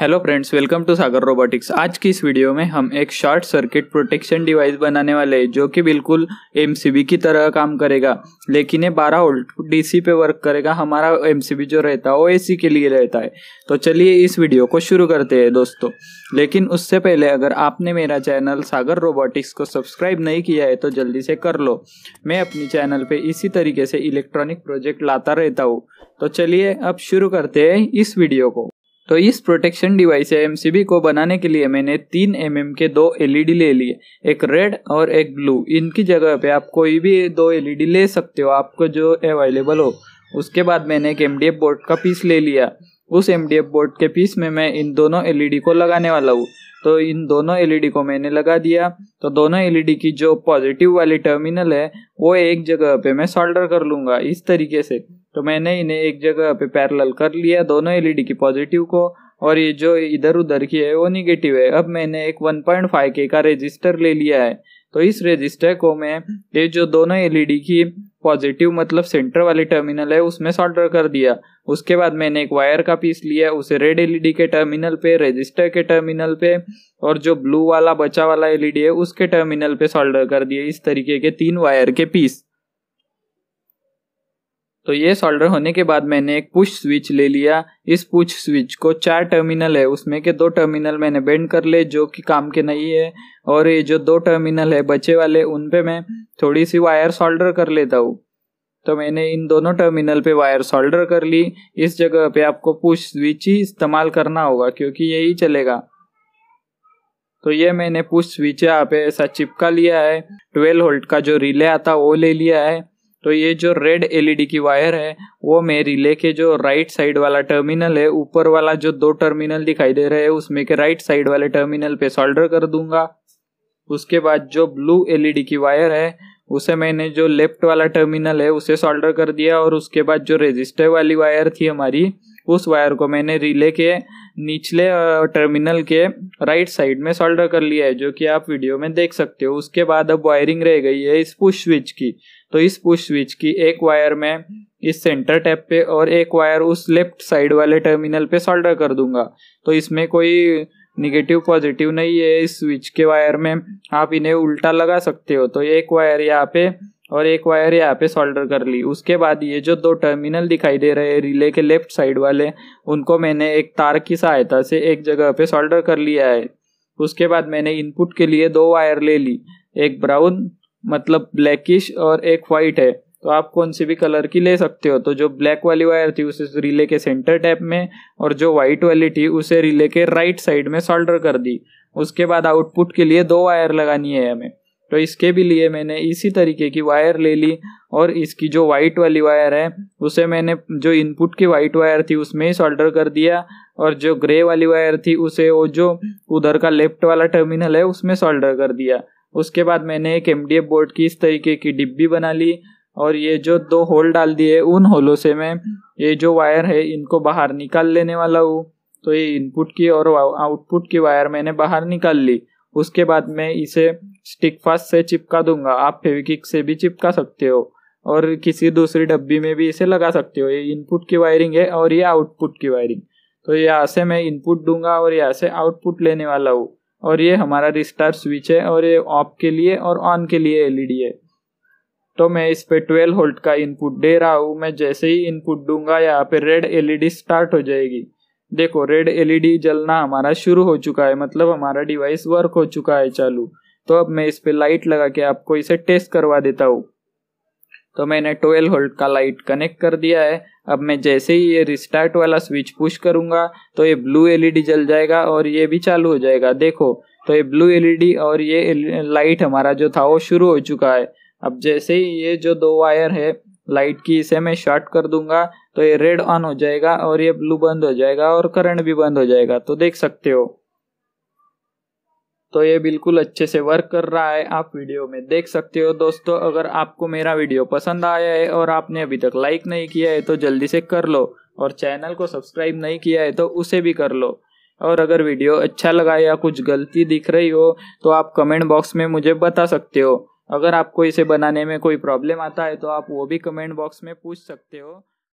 hello friends welcome to Sagar robotics आज की इस वीडियो में हम एक शॉर्ट सर्किट प्रोटेक्शन डिवाइस बनाने वाले हैं जो कि बिल्कुल एम की तरह काम करेगा लेकिन ये 12 वोल्ट डीसी पे वर्क करेगा हमारा एम जो रहता है वो एसी के लिए रहता है तो चलिए इस वीडियो को शुरू करते हैं दोस्तों लेकिन उससे पहले अगर आपने मेरा चैनल सागर रोबोटिक्स को सब्सक्राइब नहीं किया है तो जल्दी से कर लो मैं अपनी चैनल पर इसी तरीके से इलेक्ट्रॉनिक प्रोजेक्ट लाता रहता हूँ तो चलिए अब शुरू करते हैं इस वीडियो को तो इस प्रोटेक्शन डिवाइस या एमसीबी को बनाने के लिए मैंने तीन एम mm के दो एलईडी e ले लिए एक रेड और एक ब्लू इनकी जगह पे आप कोई भी दो एलईडी e ले सकते हो आपको जो अवेलेबल हो उसके बाद मैंने एक एम बोर्ड का पीस ले लिया उस एम बोर्ड के पीस में मैं इन दोनों एलईडी e को लगाने वाला हूँ तो इन दोनों एलईडी को मैंने लगा दिया तो दोनों एलईडी की जो पॉजिटिव वाली टर्मिनल है वो एक जगह पे मैं सोल्डर कर लूँगा इस तरीके से तो मैंने इन्हें एक जगह पे पैरेलल कर लिया दोनों एलईडी e की पॉजिटिव को और ये जो इधर उधर की है वो निगेटिव है अब मैंने एक फाइव के का रजिस्टर ले लिया है तो इस रजिस्टर को मैं ये जो दोनों एलईडी e की पॉजिटिव मतलब सेंटर वाले टर्मिनल है उसमें सॉल्डर कर दिया उसके बाद मैंने एक वायर का पीस लिया उसे रेड एलईडी e के टर्मिनल पे रजिस्टर के टर्मिनल पे और जो ब्लू वाला बचा वाला एलईडी है उसके टर्मिनल पे सॉल्डर कर दिया इस तरीके के तीन वायर के पीस तो ये सोल्डर होने के बाद मैंने एक पुश स्विच ले लिया इस पुश स्विच को चार टर्मिनल है उसमें के दो टर्मिनल मैंने बेंड कर ले जो कि काम के नहीं है और ये जो दो टर्मिनल है बचे वाले उन पे मैं थोड़ी सी वायर सोल्डर कर लेता हूँ तो मैंने इन दोनों टर्मिनल पे वायर सोल्डर कर ली इस जगह पे आपको पुश स्विच ही इस्तेमाल करना होगा क्योंकि यही चलेगा तो ये मैंने पुश स्विच यहाँ पे ऐसा चिपका लिया है ट्वेल्व होल्ट का जो रिले आता वो ले लिया है तो ये जो रेड एलईडी e की वायर है वो मैं रिले के जो राइट साइड वाला टर्मिनल है ऊपर वाला जो दो टर्मिनल दिखाई दे रहे हैं उसमें के राइट साइड वाले टर्मिनल पे सोल्डर कर दूंगा उसके बाद जो ब्लू एलईडी e की वायर है उसे मैंने जो लेफ्ट वाला टर्मिनल है उसे सोल्डर कर दिया और उसके बाद जो रेजिस्टर वाली वायर थी हमारी उस वायर को मैंने रिले के निचले टर्मिनल के राइट साइड में सोल्डर कर लिया है जो कि आप वीडियो में देख सकते हो उसके बाद अब वायरिंग रह गई है इस पुश स्विच की तो इस पुश स्विच की एक वायर में इस सेंटर टैप पे और एक वायर उस लेफ्ट साइड वाले टर्मिनल पे सोल्डर कर दूंगा तो इसमें कोई निगेटिव पॉजिटिव नहीं है इस स्विच के वायर में आप इन्हें उल्टा लगा सकते हो तो एक वायर यहाँ पे और एक वायर यहाँ पे सोल्डर कर ली उसके बाद ये जो दो टर्मिनल दिखाई दे रहे हैं रिले के लेफ्ट साइड वाले उनको मैंने एक तार की सहायता से एक जगह पे सोल्डर कर लिया है उसके बाद मैंने इनपुट के लिए दो वायर ले ली एक ब्राउन मतलब ब्लैकिश और एक वाइट है तो आप कौन सी भी कलर की ले सकते हो तो जो ब्लैक वाली वायर थी उसे रिले के सेंटर टैप में और जो व्हाइट वाली थी उसे रिले के राइट साइड में सोल्डर कर दी उसके बाद आउटपुट के लिए दो वायर लगानी है हमें तो इसके भी लिए मैंने इसी तरीके की वायर ले ली और इसकी जो वाइट वाली वायर है उसे मैंने जो इनपुट की वाइट वायर थी उसमें ही सोल्डर कर दिया और जो ग्रे वाली वायर थी उसे वो जो उधर का लेफ्ट वाला टर्मिनल है उसमें सोल्डर कर दिया उसके बाद मैंने एक एम बोर्ड की इस तरीके की डिब्बी बना ली और ये जो दो होल डाल दिए उन होलों से मैं ये जो वायर है इनको बाहर निकाल लेने वाला हूँ तो ये इनपुट की और आउटपुट की वायर मैंने बाहर निकाल ली उसके बाद मैं इसे स्टिक फास्ट से चिपका दूंगा आप फेविकिक से भी चिपका सकते हो और किसी दूसरी डब्बी में भी इसे लगा सकते हो ये इनपुट की वायरिंग है और ये आउटपुट की वायरिंग तो यहाँ से मैं इनपुट दूंगा और यहाँ से आउटपुट लेने वाला हूँ और ये हमारा रिस्टार स्विच है और ये ऑफ के लिए और ऑन के लिए एलईडी है तो मैं इस पे 12 होल्ट का इनपुट दे रहा हूँ मैं जैसे ही इनपुट दूंगा यहाँ पे रेड एलईडी स्टार्ट हो जाएगी देखो रेड एलईडी जलना हमारा शुरू हो चुका है मतलब हमारा डिवाइस वर्क हो चुका है चालू तो अब मैं इस पर लाइट लगा के आपको इसे टेस्ट करवा देता हूँ तो मैंने 12 होल्ट का लाइट कनेक्ट कर दिया है अब मैं जैसे ही ये रिस्टार्ट वाला स्विच पुश करूंगा तो ये ब्लू एलईडी जल जाएगा और ये भी चालू हो जाएगा देखो तो ये ब्लू एलईडी और ये लाइट हमारा जो था वो शुरू हो चुका है अब जैसे ही ये जो दो वायर है लाइट की इसे मैं शॉर्ट कर दूंगा तो ये रेड ऑन हो जाएगा और ये ब्लू बंद हो जाएगा और करंट भी बंद हो जाएगा तो देख सकते हो तो ये बिल्कुल अच्छे से वर्क कर रहा है आप वीडियो में देख सकते हो दोस्तों अगर आपको मेरा वीडियो पसंद आया है और आपने अभी तक लाइक नहीं किया है तो जल्दी से कर लो और चैनल को सब्सक्राइब नहीं किया है तो उसे भी कर लो और अगर वीडियो अच्छा लगा या कुछ गलती दिख रही हो तो आप कमेंट बॉक्स में मुझे बता सकते हो अगर आपको इसे बनाने में कोई प्रॉब्लम आता है तो आप वो भी कमेंट बॉक्स में पूछ सकते हो